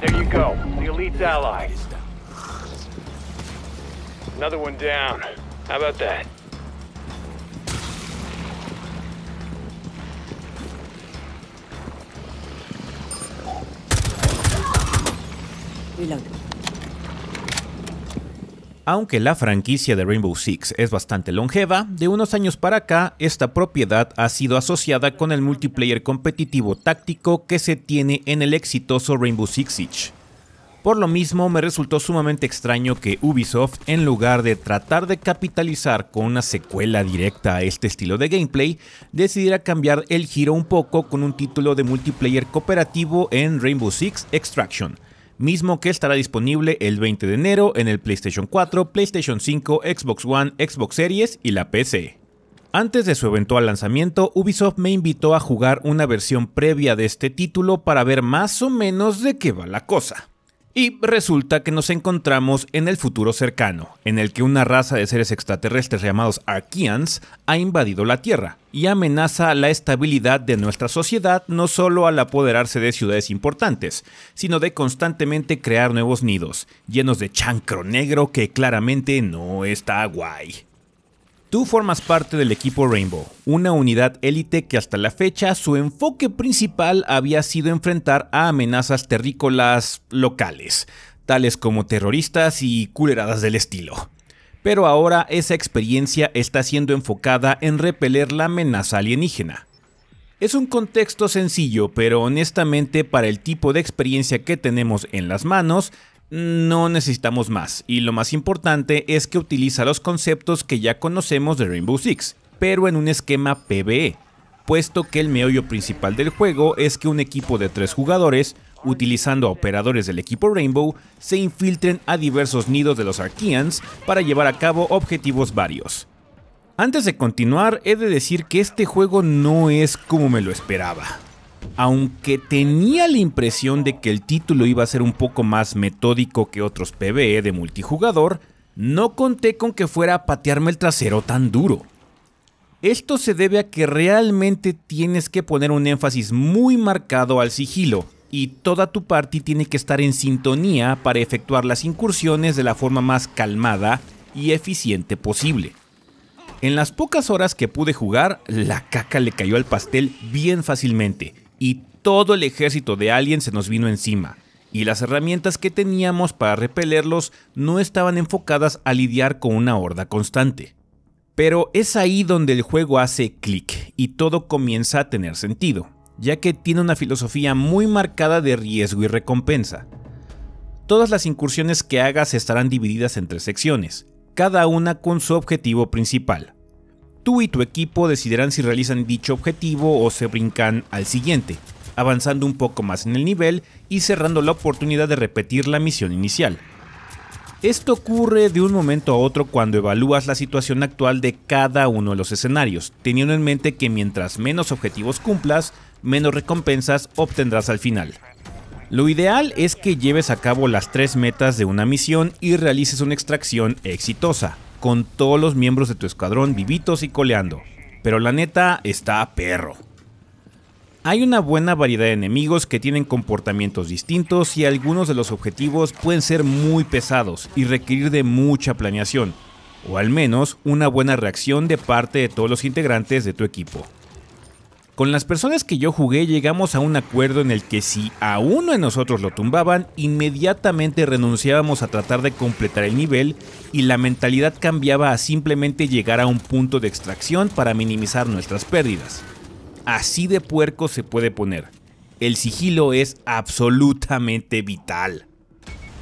There you go. The elite's allies. Another one down. Aunque la franquicia de Rainbow Six es bastante longeva, de unos años para acá esta propiedad ha sido asociada con el multiplayer competitivo táctico que se tiene en el exitoso Rainbow Six Siege. Por lo mismo, me resultó sumamente extraño que Ubisoft, en lugar de tratar de capitalizar con una secuela directa a este estilo de gameplay, decidiera cambiar el giro un poco con un título de multiplayer cooperativo en Rainbow Six Extraction mismo que estará disponible el 20 de enero en el PlayStation 4, PlayStation 5, Xbox One, Xbox Series y la PC. Antes de su eventual lanzamiento, Ubisoft me invitó a jugar una versión previa de este título para ver más o menos de qué va la cosa. Y resulta que nos encontramos en el futuro cercano, en el que una raza de seres extraterrestres llamados Archeans ha invadido la Tierra y amenaza la estabilidad de nuestra sociedad no solo al apoderarse de ciudades importantes, sino de constantemente crear nuevos nidos, llenos de chancro negro que claramente no está guay. Tú formas parte del equipo Rainbow, una unidad élite que hasta la fecha su enfoque principal había sido enfrentar a amenazas terrícolas locales, tales como terroristas y culeradas del estilo. Pero ahora esa experiencia está siendo enfocada en repeler la amenaza alienígena. Es un contexto sencillo, pero honestamente para el tipo de experiencia que tenemos en las manos, no necesitamos más, y lo más importante es que utiliza los conceptos que ya conocemos de Rainbow Six, pero en un esquema PvE, puesto que el meollo principal del juego es que un equipo de tres jugadores, utilizando a operadores del equipo Rainbow, se infiltren a diversos nidos de los Arkeans para llevar a cabo objetivos varios. Antes de continuar, he de decir que este juego no es como me lo esperaba aunque tenía la impresión de que el título iba a ser un poco más metódico que otros PvE de multijugador, no conté con que fuera a patearme el trasero tan duro. Esto se debe a que realmente tienes que poner un énfasis muy marcado al sigilo, y toda tu party tiene que estar en sintonía para efectuar las incursiones de la forma más calmada y eficiente posible. En las pocas horas que pude jugar, la caca le cayó al pastel bien fácilmente, y todo el ejército de alien se nos vino encima. Y las herramientas que teníamos para repelerlos no estaban enfocadas a lidiar con una horda constante. Pero es ahí donde el juego hace clic y todo comienza a tener sentido, ya que tiene una filosofía muy marcada de riesgo y recompensa. Todas las incursiones que hagas estarán divididas en tres secciones, cada una con su objetivo principal. Tú y tu equipo decidirán si realizan dicho objetivo o se brincan al siguiente, avanzando un poco más en el nivel y cerrando la oportunidad de repetir la misión inicial. Esto ocurre de un momento a otro cuando evalúas la situación actual de cada uno de los escenarios, teniendo en mente que mientras menos objetivos cumplas, menos recompensas obtendrás al final. Lo ideal es que lleves a cabo las tres metas de una misión y realices una extracción exitosa con todos los miembros de tu escuadrón vivitos y coleando. Pero la neta está a perro. Hay una buena variedad de enemigos que tienen comportamientos distintos y algunos de los objetivos pueden ser muy pesados y requerir de mucha planeación, o al menos una buena reacción de parte de todos los integrantes de tu equipo. Con las personas que yo jugué llegamos a un acuerdo en el que si a uno de nosotros lo tumbaban, inmediatamente renunciábamos a tratar de completar el nivel y la mentalidad cambiaba a simplemente llegar a un punto de extracción para minimizar nuestras pérdidas. Así de puerco se puede poner. El sigilo es absolutamente vital.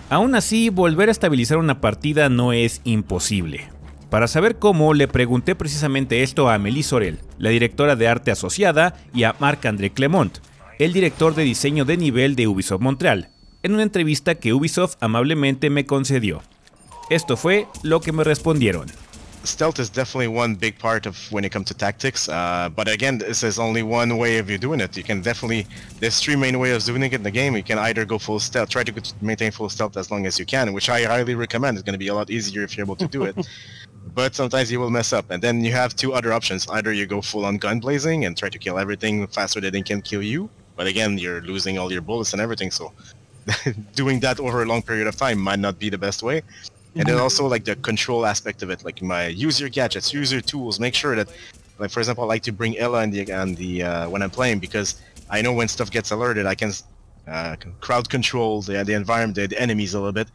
Aún así, volver a estabilizar una partida no es imposible. Para saber cómo, le pregunté precisamente esto a Amélie Sorel, la directora de arte asociada, y a Marc-André Clement, el director de diseño de nivel de Ubisoft Montreal, en una entrevista que Ubisoft amablemente me concedió. Esto fue lo que me respondieron. stealth is definitely one big part of when it comes to tactics. Uh, but again, this is only one way of you doing it. You can definitely there's three main ways of doing it in the game. You can either go full stealth, try to maintain full stealth as long as you can, which I highly recommend. It's going to be a lot easier if you're able to do it. but sometimes you will mess up. And then you have two other options. Either you go full on gun blazing and try to kill everything faster than they can kill you, but again, you're losing all your bullets and everything. So doing that over a long period of time might not be the best way. And then mm-hmm. also like the control aspect of it, like my use your gadgets, use your tools, make sure that, like for example, I like to bring Ella and the on the uh, when I'm playing because I know when stuff gets alerted, I can uh, crowd control the the environment, the enemies a little bit,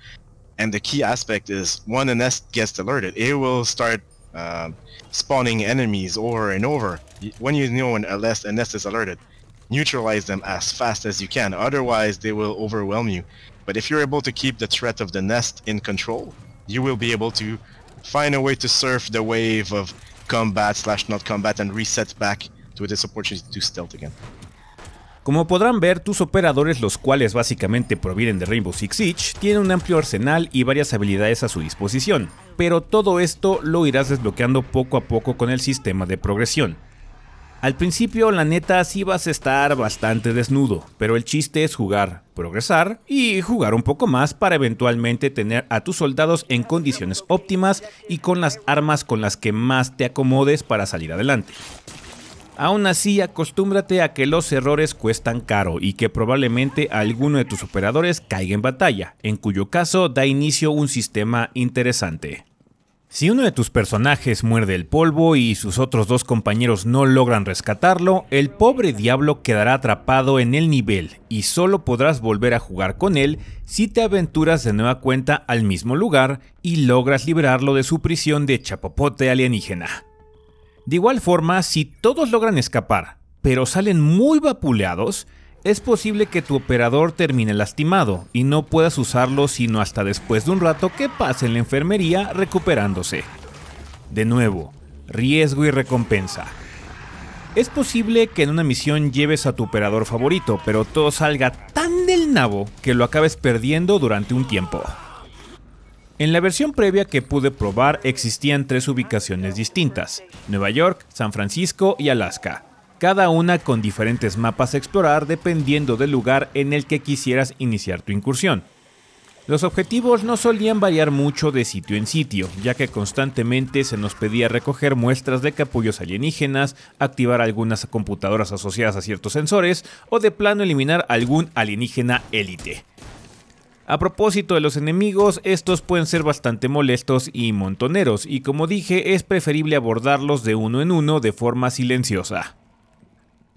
and the key aspect is when the nest gets alerted, it will start um, spawning enemies over and over. When you know when a nest, a nest is alerted, neutralize them as fast as you can. Otherwise, they will overwhelm you. But if you're able to keep the threat of the nest in control, you will be able to find a way to surf the wave of combat slash not combat and reset back to this opportunity to stealth again. Como podrán ver, tus operadores, los cuales básicamente provienen de Rainbow Six Siege, tienen un amplio arsenal y varias habilidades a su disposición, pero todo esto lo irás desbloqueando poco a poco con el sistema de progresión. Al principio la neta sí vas a estar bastante desnudo, pero el chiste es jugar, progresar y jugar un poco más para eventualmente tener a tus soldados en condiciones óptimas y con las armas con las que más te acomodes para salir adelante. Aún así, acostúmbrate a que los errores cuestan caro y que probablemente alguno de tus operadores caiga en batalla, en cuyo caso da inicio un sistema interesante. Si uno de tus personajes muerde el polvo y sus otros dos compañeros no logran rescatarlo, el pobre diablo quedará atrapado en el nivel y solo podrás volver a jugar con él si te aventuras de nueva cuenta al mismo lugar y logras liberarlo de su prisión de chapopote alienígena. De igual forma, si todos logran escapar, pero salen muy vapuleados, es posible que tu operador termine lastimado y no puedas usarlo sino hasta después de un rato que pase en la enfermería recuperándose. De nuevo, riesgo y recompensa. Es posible que en una misión lleves a tu operador favorito, pero todo salga tan del nabo que lo acabes perdiendo durante un tiempo. En la versión previa que pude probar existían tres ubicaciones distintas, Nueva York, San Francisco y Alaska, cada una con diferentes mapas a explorar dependiendo del lugar en el que quisieras iniciar tu incursión. Los objetivos no solían variar mucho de sitio en sitio, ya que constantemente se nos pedía recoger muestras de capullos alienígenas, activar algunas computadoras asociadas a ciertos sensores o de plano eliminar algún alienígena élite. A propósito de los enemigos, estos pueden ser bastante molestos y montoneros, y como dije, es preferible abordarlos de uno en uno de forma silenciosa.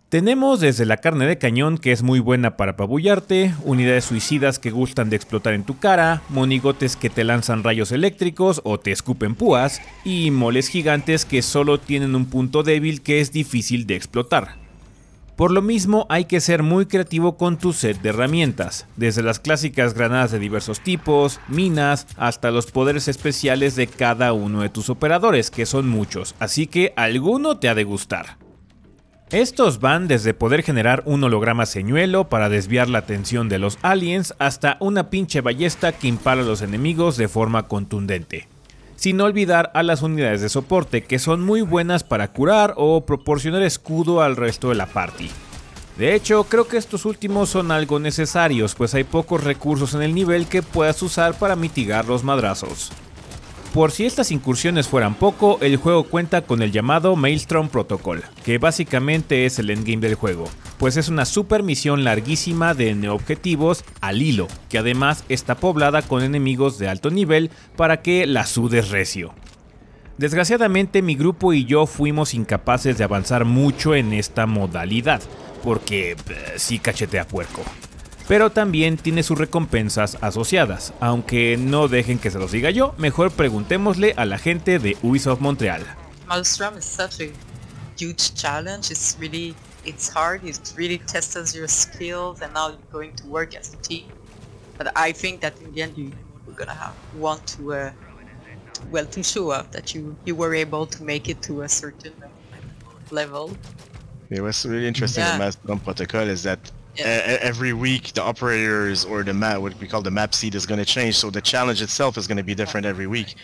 Tenemos desde la carne de cañón que es muy buena para apabullarte, unidades suicidas que gustan de explotar en tu cara, monigotes que te lanzan rayos eléctricos o te escupen púas, y moles gigantes que solo tienen un punto débil que es difícil de explotar. Por lo mismo hay que ser muy creativo con tu set de herramientas, desde las clásicas granadas de diversos tipos, minas, hasta los poderes especiales de cada uno de tus operadores, que son muchos, así que alguno te ha de gustar. Estos van desde poder generar un holograma señuelo para desviar la atención de los aliens hasta una pinche ballesta que impala a los enemigos de forma contundente sin olvidar a las unidades de soporte que son muy buenas para curar o proporcionar escudo al resto de la party. De hecho, creo que estos últimos son algo necesarios, pues hay pocos recursos en el nivel que puedas usar para mitigar los madrazos. Por si estas incursiones fueran poco, el juego cuenta con el llamado Maelstrom Protocol, que básicamente es el endgame del juego, pues es una super misión larguísima de objetivos al hilo, que además está poblada con enemigos de alto nivel para que la sudes recio. Desgraciadamente mi grupo y yo fuimos incapaces de avanzar mucho en esta modalidad, porque eh, si cachete cachetea puerco pero también tiene sus recompensas asociadas. Aunque no dejen que se los diga yo, mejor preguntémosle a la gente de Ubisoft Montreal. Maelstrom is such a huge challenge. It's really, it's hard. It really tests your skills, and now you're going to work as a team. But I think that in the end, you, going gonna have want to, uh, well, to show up that you you were able to make it to a certain level. Yeah, what's really interesting yeah. about Maelstrom Protocol is that yeah. every week the operators or the map what we call the map seed is going to change so the challenge itself is going to be different every week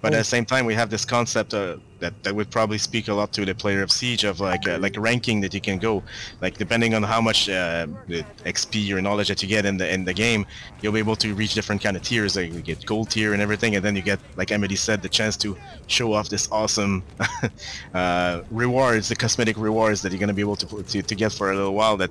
but at the same time we have this concept uh, that, that would probably speak a lot to the player of siege of like uh, like ranking that you can go like depending on how much uh, xp or knowledge that you get in the in the game you'll be able to reach different kind of tiers like you get gold tier and everything and then you get like emily said the chance to show off this awesome uh, rewards the cosmetic rewards that you're going to be able to, to to get for a little while that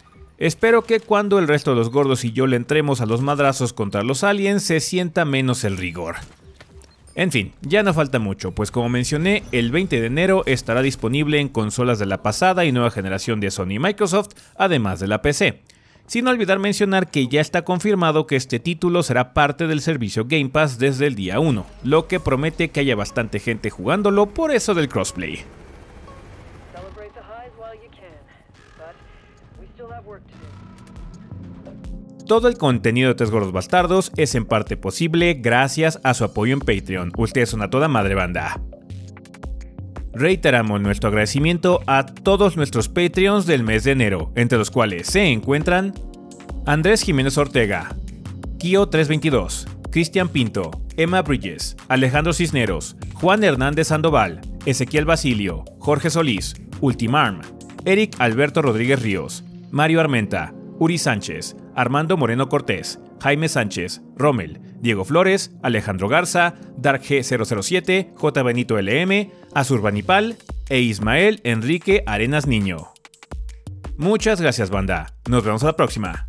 Espero que cuando el resto de los gordos y yo le entremos a los madrazos contra los aliens se sienta menos el rigor. En fin, ya no falta mucho, pues como mencioné, el 20 de enero estará disponible en consolas de la pasada y nueva generación de Sony y Microsoft, además de la PC. Sin olvidar mencionar que ya está confirmado que este título será parte del servicio Game Pass desde el día 1, lo que promete que haya bastante gente jugándolo por eso del crossplay. Todo el contenido de Tres Gordos Bastardos es en parte posible gracias a su apoyo en Patreon. Ustedes son a toda madre banda. Reiteramos nuestro agradecimiento a todos nuestros Patreons del mes de enero, entre los cuales se encuentran Andrés Jiménez Ortega, Kio322, Cristian Pinto, Emma Bridges, Alejandro Cisneros, Juan Hernández Sandoval, Ezequiel Basilio, Jorge Solís, Ultimarm, Eric Alberto Rodríguez Ríos, Mario Armenta, Uri Sánchez, Armando Moreno Cortés, Jaime Sánchez, Rommel, Diego Flores, Alejandro Garza, Dark 007 J. Benito LM, Azurbanipal e Ismael Enrique Arenas Niño. Muchas gracias, banda. Nos vemos a la próxima.